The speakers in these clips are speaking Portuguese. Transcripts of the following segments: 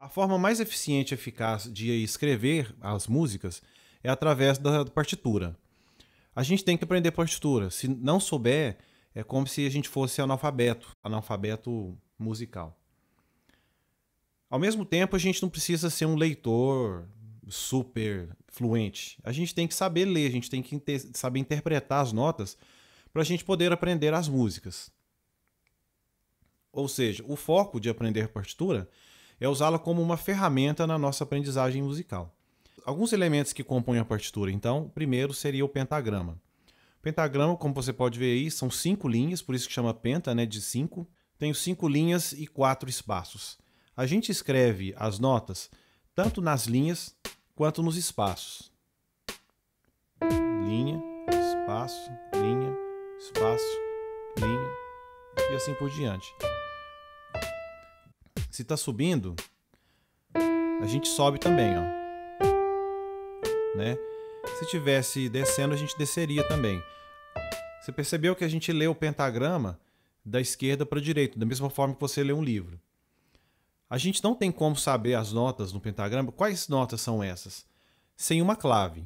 A forma mais eficiente e eficaz de escrever as músicas é através da partitura. A gente tem que aprender partitura. Se não souber, é como se a gente fosse analfabeto, analfabeto musical. Ao mesmo tempo, a gente não precisa ser um leitor super fluente. A gente tem que saber ler, a gente tem que saber interpretar as notas para a gente poder aprender as músicas. Ou seja, o foco de aprender partitura é usá-la como uma ferramenta na nossa aprendizagem musical. Alguns elementos que compõem a partitura, então, o primeiro seria o pentagrama. O pentagrama, como você pode ver aí, são cinco linhas, por isso que chama penta, né, de cinco. Tenho cinco linhas e quatro espaços. A gente escreve as notas tanto nas linhas quanto nos espaços. Linha, espaço, linha, espaço, linha e assim por diante se tá subindo, a gente sobe também, ó. Né? Se tivesse descendo, a gente desceria também. Você percebeu que a gente lê o pentagrama da esquerda para a direita, da mesma forma que você lê um livro. A gente não tem como saber as notas no pentagrama, quais notas são essas, sem uma clave.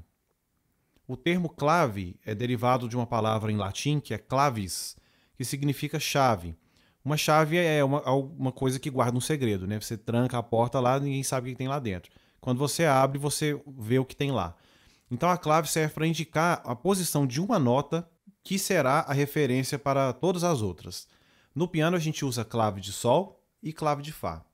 O termo clave é derivado de uma palavra em latim que é clavis, que significa chave. Uma chave é uma, uma coisa que guarda um segredo, né? Você tranca a porta lá, ninguém sabe o que tem lá dentro. Quando você abre, você vê o que tem lá. Então a clave serve para indicar a posição de uma nota que será a referência para todas as outras. No piano a gente usa clave de sol e clave de fá.